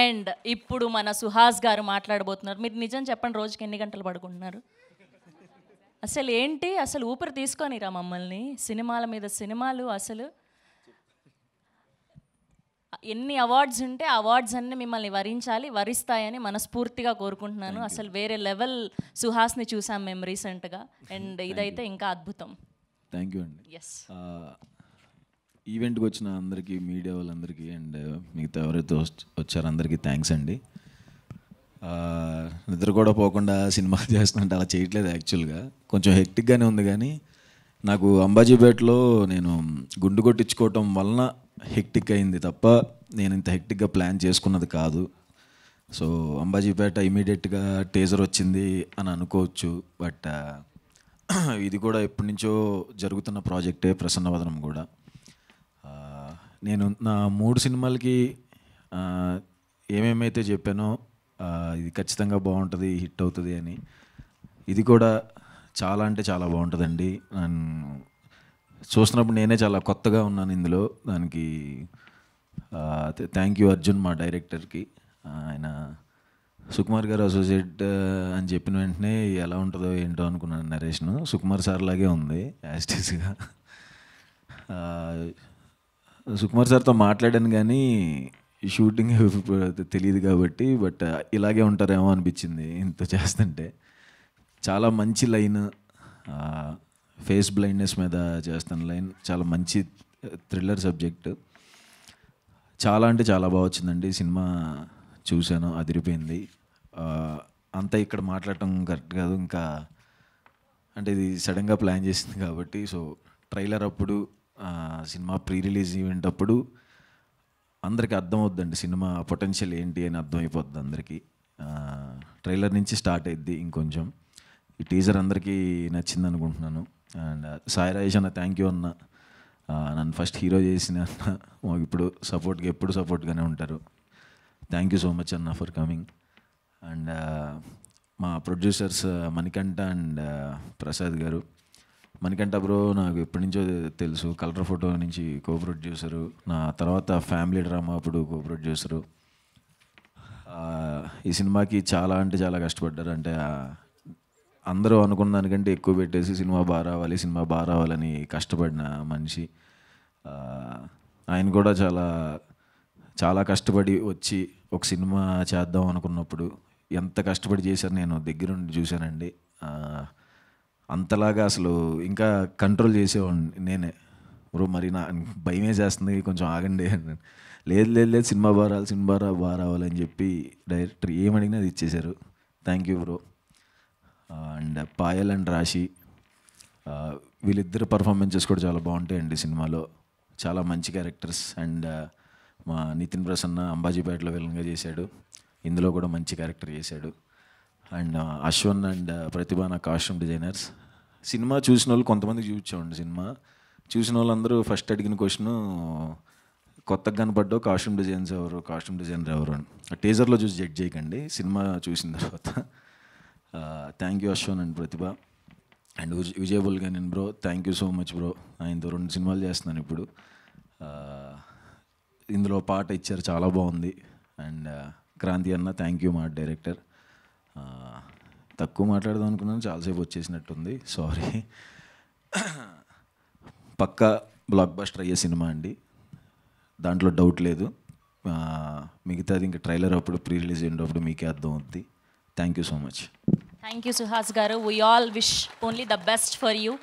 and ఇప్పుడు మన సుహాస్ గారు మాట్లాడబోతున్నారు మీరు నిజం చెప్పండి రోజుకి ఎన్ని గంటలు పడుకుంటున్నారు అసలు ఏంటి అసలు ఊపిరి తీసుకొనిరా మమ్మల్ని సినిమాల మీద సినిమాలు అసలు ఎన్ని అవార్డ్స్ ఉంటే అవార్డ్స్ అన్నీ మిమ్మల్ని వరించాలి వరిస్తాయని మనస్ఫూర్తిగా కోరుకుంటున్నాను అసలు వేరే లెవెల్ సుహాస్ని చూసాం మేము రీసెంట్గా అండ్ ఇదైతే ఇంకా అద్భుతం థ్యాంక్ యూ అండి ఎస్ ఈవెంట్కి వచ్చిన అందరికీ మీడియా వాళ్ళందరికీ అండ్ మిగతా ఎవరైతే వచ్చారో అందరికీ థ్యాంక్స్ అండి నిద్ర కూడా పోకుండా సినిమా చేస్తున్నట్టు అలా చేయట్లేదు యాక్చువల్గా కొంచెం హెక్టిక్గానే ఉంది కానీ నాకు అంబాజీపేటలో నేను గుండు కొట్టించుకోవటం వలన హెక్టిక్ అయింది తప్ప నేను ఇంత హెక్టిక్గా ప్లాన్ చేసుకున్నది కాదు సో అంబాజీపేట ఇమీడియట్గా టేజర్ వచ్చింది అని అనుకోవచ్చు బట్ ఇది కూడా ఎప్పటి నుంచో జరుగుతున్న ప్రాజెక్టే ప్రసన్నవదనం కూడా నేను నా మూడు సినిమాలకి ఏమేమైతే చెప్పానో ఇది ఖచ్చితంగా బాగుంటుంది హిట్ అవుతుంది అని ఇది కూడా చాలా అంటే చాలా బాగుంటుందండి చూస్తున్నప్పుడు చూసినప్పుడు నేనే చాలా కొత్తగా ఉన్నాను ఇందులో దానికి థ్యాంక్ యూ అర్జున్ మా డైరెక్టర్కి ఆయన సుకుమార్ గారు అసోసియేట్ అని చెప్పిన వెంటనే ఎలా ఉంటుందో ఏంటో అనుకున్నాను నరేష్ను సుకుమార్ సార్ లాగే ఉంది యాస్టిస్గా సుకుమార్ సార్తో మాట్లాడాను కానీ షూటింగ్ తెలియదు కాబట్టి బట్ ఇలాగే ఉంటారేమో అనిపించింది ఇంత చేస్తుంటే చాలా మంచి లైన్ ఫేస్ బ్లైండ్నెస్ మీద చేస్తున్న లైన్ చాలా మంచి థ్రిల్లర్ సబ్జెక్ట్ చాలా అంటే చాలా బాగా వచ్చిందండి సినిమా చూశాను అదిరిపోయింది అంతా ఇక్కడ మాట్లాడటం కరెక్ట్ కాదు ఇంకా అంటే ఇది సడన్గా ప్లాన్ చేసింది కాబట్టి సో ట్రైలర్ అప్పుడు సినిమా ప్రీ రిలీజ్ ఈవెంటప్పుడు అందరికీ అర్థమవుద్దండి సినిమా పొటెన్షియల్ ఏంటి అని అర్థమైపోద్ది అందరికీ ట్రైలర్ నుంచి స్టార్ట్ అయింది ఇంకొంచెం ఈ టీజర్ అందరికీ నచ్చింది అనుకుంటున్నాను అండ్ సాయి రాజేష్ అన్న థ్యాంక్ యూ అన్న నన్ను ఫస్ట్ హీరో చేసిన అన్న మాకు ఇప్పుడు సపోర్ట్గా ఎప్పుడు సపోర్ట్గానే ఉంటారు థ్యాంక్ యూ సో మచ్ అన్న ఫర్ కమింగ్ అండ్ మా ప్రొడ్యూసర్స్ మణికంఠ అండ్ ప్రసాద్ గారు మనకంట బ్రో నాకు ఎప్పటి నుంచో తెలుసు కలర్ ఫోటో నుంచి కో ప్రొడ్యూసరు నా తర్వాత ఫ్యామిలీ డ్రామా అప్పుడు కో ప్రొడ్యూసరు ఈ సినిమాకి చాలా అంటే చాలా కష్టపడ్డారు అంటే అందరూ అనుకున్న దానికంటే ఎక్కువ పెట్టేసి సినిమా బాగా రావాలి సినిమా బాగా రావాలని కష్టపడిన మనిషి ఆయన కూడా చాలా చాలా కష్టపడి వచ్చి ఒక సినిమా చేద్దాం అనుకున్నప్పుడు ఎంత కష్టపడి చేశారు నేను దగ్గరుండి చూశానండి అంతలాగా అసలు ఇంకా కంట్రోల్ చేసేవాడిని నేనే బ్రో మరి నా భయమే చేస్తుంది కొంచెం ఆగండి అని లేదు లేదు లేదు సినిమా బాగా రావాలి సినిమా బాగా రావాలని చెప్పి డైరెక్టర్ ఏమడిగినా అది ఇచ్చేశారు thank you bro and Payal and Raashi వీళ్ళిద్దరు పర్ఫార్మెన్సెస్ కూడా చాలా బాగుంటాయండి సినిమాలో చాలా మంచి క్యారెక్టర్స్ అండ్ మా నితిన్ ప్రసన్న అంబాజీపేటలో విలన్గా చేశాడు ఇందులో కూడా మంచి క్యారెక్టర్ చేశాడు అండ్ అశ్వన్ అండ్ ప్రతిభ నా కాస్ట్యూమ్ డిజైనర్స్ సినిమా చూసిన వాళ్ళు కొంతమంది చూపించామండి సినిమా చూసిన వాళ్ళందరూ ఫస్ట్ అడిగిన క్వశ్చన్ కొత్తగా కనపడ్డావు కాస్ట్యూమ్ డిజైన్స్ ఎవరు కాస్ట్యూమ్ డిజైనర్ ఎవరు అని టీజర్లో చూసి జడ్జ్ చేయకండి సినిమా చూసిన తర్వాత thank you Ashwin and Pratibha and విజయబుల్ నేను bro thank you so much bro ఆయనతో రెండు సినిమాలు చేస్తున్నాను ఇప్పుడు ఇందులో పాట ఇచ్చారు చాలా బాగుంది అండ్ క్రాంతి అన్న థ్యాంక్ యూ మా డైరెక్టర్ తక్కువ మాట్లాడదాం అనుకున్నాను చాలాసేపు వచ్చేసినట్టుంది సారీ పక్కా బ్లాక్ బస్టర్ అయ్యే సినిమా అండి దాంట్లో డౌట్ లేదు మిగతాది ఇంకా ట్రైలర్ అప్పుడు ప్రీ రిలీజ్ అయినప్పుడు మీకే అర్థం అవుద్ది thank you so much thank you Suhas గారు we all wish only the best for you